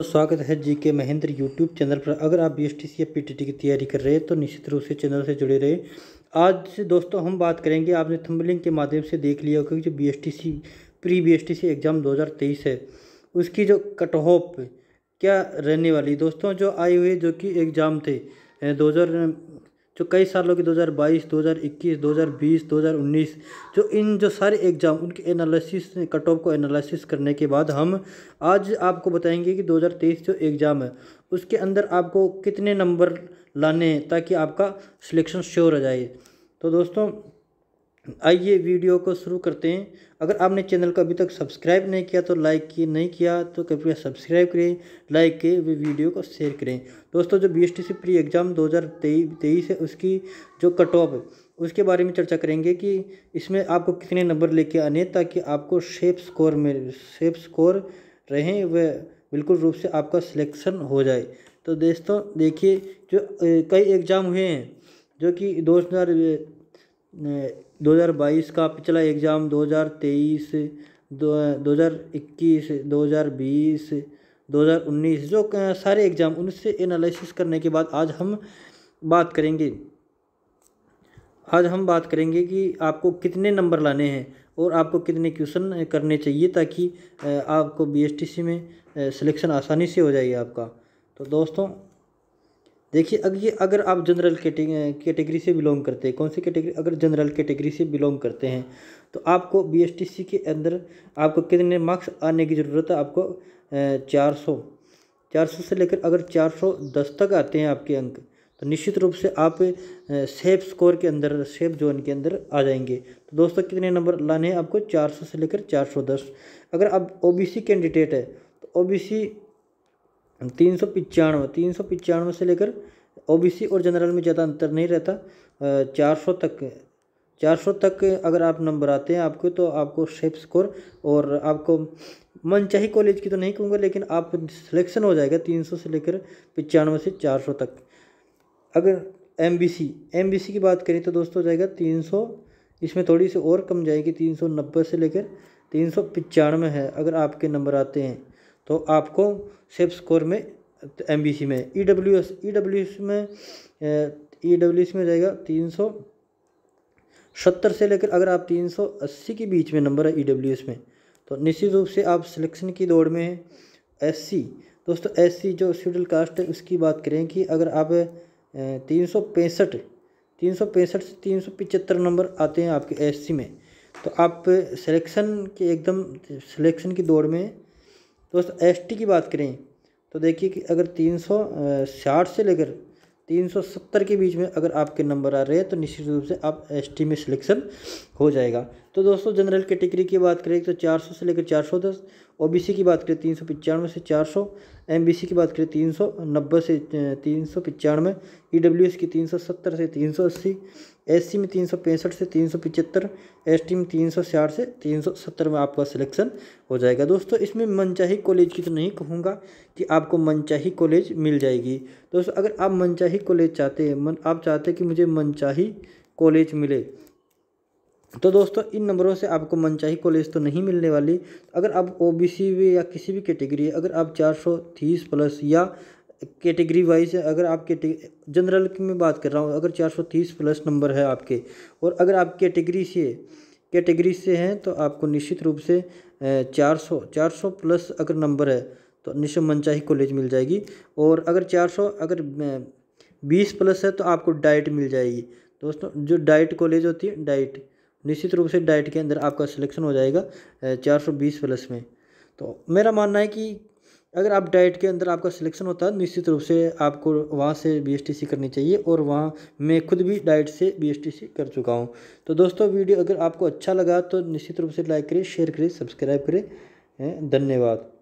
तो स्वागत है जी के महेंद्र यूट्यूब चैनल पर अगर आप बी एस टी सी या पी टी टी की तैयारी कर रहे हैं तो निश्चित रूप से चैनल से जुड़े रहे आज से दोस्तों हम बात करेंगे आपने थंबलिंग के माध्यम से देख लिया होगा कि जो B S T C pre B S T C exam दो हज़ार तेईस है उसकी जो कट ऑफ क्या रहने वाली दोस्तों जो आए हुए जो कि एग्ज़ाम थे दो हज़ार जो कई सालों के 2022, 2021, 2020, 2019 जो इन जो सारे एग्ज़ाम उनके एनालिसिस कट ऑफ को एनालिसिस करने के बाद हम आज आपको बताएंगे कि 2023 जो एग्ज़ाम है उसके अंदर आपको कितने नंबर लाने हैं ताकि आपका सिलेक्शन श्योर हो जाए तो दोस्तों आइए वीडियो को शुरू करते हैं अगर आपने चैनल को अभी तक सब्सक्राइब नहीं किया तो लाइक की नहीं किया तो कृपया सब्सक्राइब करें लाइक के वे वीडियो को शेयर करें दोस्तों जो बी से प्री एग्ज़ाम 2023 है उसकी जो कट ऑफ है उसके बारे में चर्चा करेंगे कि इसमें आपको कितने नंबर लेके आने ताकि आपको शेप स्कोर में शेप स्कोर रहें वह बिल्कुल रूप से आपका सिलेक्शन हो जाए तो दोस्तों देखिए जो कई एग्ज़ाम हुए हैं जो कि दो हज़ार दो हज़ार बाईस का पिछला एग्ज़ाम दो हज़ार तेईस दो हज़ार इक्कीस दो हज़ार बीस दो हज़ार उन्नीस जो सारे एग्ज़ाम उनसे एनालिसिस करने के बाद आज हम बात करेंगे आज हम बात करेंगे कि आपको कितने नंबर लाने हैं और आपको कितने क्वेश्चन करने चाहिए ताकि आपको बी में सिलेक्शन आसानी से हो जाए आपका तो दोस्तों देखिए अगर अगर आप जनरल कैटेगरी से बिलोंग करते हैं कौन सी कैटेगरी अगर जनरल कैटेगरी से बिलोंग करते हैं तो आपको बीएसटीसी के अंदर आपको कितने मार्क्स आने की ज़रूरत है आपको चार सौ चार सौ से लेकर अगर चार सौ दस तक आते हैं आपके अंक तो निश्चित रूप से आप सेफ स्कोर के अंदर सेफ जोन के अंदर आ जाएंगे तो दोस्तों कितने नंबर लाने हैं आपको चार सौ से लेकर चार सौ दस अगर आप सी कैंडिडेट है तो सी तीन सौ पचानवे तीन सौ पचानवे से लेकर ओबीसी और जनरल में ज़्यादा अंतर नहीं रहता चार सौ तक चार सौ तक अगर आप नंबर आते हैं आपको तो आपको शेप स्कोर और आपको मन चाहे कॉलेज की तो नहीं कहूँगा लेकिन आप सिलेक्शन हो जाएगा तीन सौ से लेकर पचानवे से चार सौ तक अगर M B C M B C की बात करें तो दोस्तों हो जाएगा तीन सौ इसमें थोड़ी सी और कम जाएगी तीन सौ नब्बे से लेकर तीन सौ पचानवे है अगर आपके नंबर आते हैं तो आपको सेफ स्कोर में एम बी सी में E W S E W S में ई डब्ल्यू एस में जाएगा तीन सौ सत्तर से लेकर अगर आप तीन सौ अस्सी के बीच में नंबर है ई डब्ल्यू एस में तो निश्चित रूप से आप सिलेक्शन की दौड़ में हैं एस सी दोस्तों एस सी जो शेड्यूल कास्ट है उसकी बात करें कि अगर आप तीन सौ पैंसठ तीन सौ पैंसठ से तीन सौ पिचहत्तर नंबर आते हैं आपके एस सी में तो आप सिलेक्शन के एकदम सिलेक्शन की दौड़ में दोस्तों एस की बात करें तो देखिए कि अगर तीन से लेकर 370 के बीच में अगर आपके नंबर आ रहे हैं तो निश्चित रूप से आप एस में सिलेक्शन हो जाएगा तो दोस्तों जनरल कैटेगरी की बात करें तो 400 से लेकर 410 ओबीसी की बात करें तीन सौ पचानवे से चार सौ एमबीसी की बात करें तीन सौ नब्बे से तीन सौ पचानवे ई e की तीन सौ सत्तर से तीन सौ अस्सी एस में तीन सौ पैंसठ से तीन सौ पचहत्तर एस में तीन सौ छियाठ से तीन सौ सत्तर में आपका सिलेक्शन हो जाएगा दोस्तों इसमें मनचाही कॉलेज की तो नहीं कहूँगा कि आपको मनचाही कॉलेज मिल जाएगी दोस्तों अगर आप मनचाही कॉलेज चाहते हैं मन आप चाहते हैं कि मुझे मनचाही कॉलेज मिले तो दोस्तों इन नंबरों से आपको मनचाही कॉलेज तो नहीं मिलने वाली अगर आप ओ बी सी या किसी भी कैटेगरी अगर आप चार सौ तीस प्लस या कैटेगरी वाइज अगर आप कैटे जनरल की मैं बात कर रहा हूँ अगर चार सौ तीस प्लस नंबर है आपके और अगर आप कैटेगरी से कैटेगरी से हैं तो आपको निश्चित रूप से चार सौ चार सौ प्लस अगर नंबर है तो निश्चित मनचाही कॉलेज मिल जाएगी और अगर चार सौ अगर बीस प्लस है तो आपको डाइट मिल जाएगी दोस्तों जो डाइट कॉलेज होती है डाइट निश्चित रूप से डाइट के अंदर आपका सिलेक्शन हो जाएगा चार सौ बीस प्लस में तो मेरा मानना है कि अगर आप डाइट के अंदर आपका सिलेक्शन होता है निश्चित रूप से आपको वहाँ से बीएसटीसी करनी चाहिए और वहाँ मैं खुद भी डाइट से बीएसटीसी कर चुका हूँ तो दोस्तों वीडियो अगर आपको अच्छा लगा तो निश्चित रूप से लाइक करें शेयर करें सब्सक्राइब करें धन्यवाद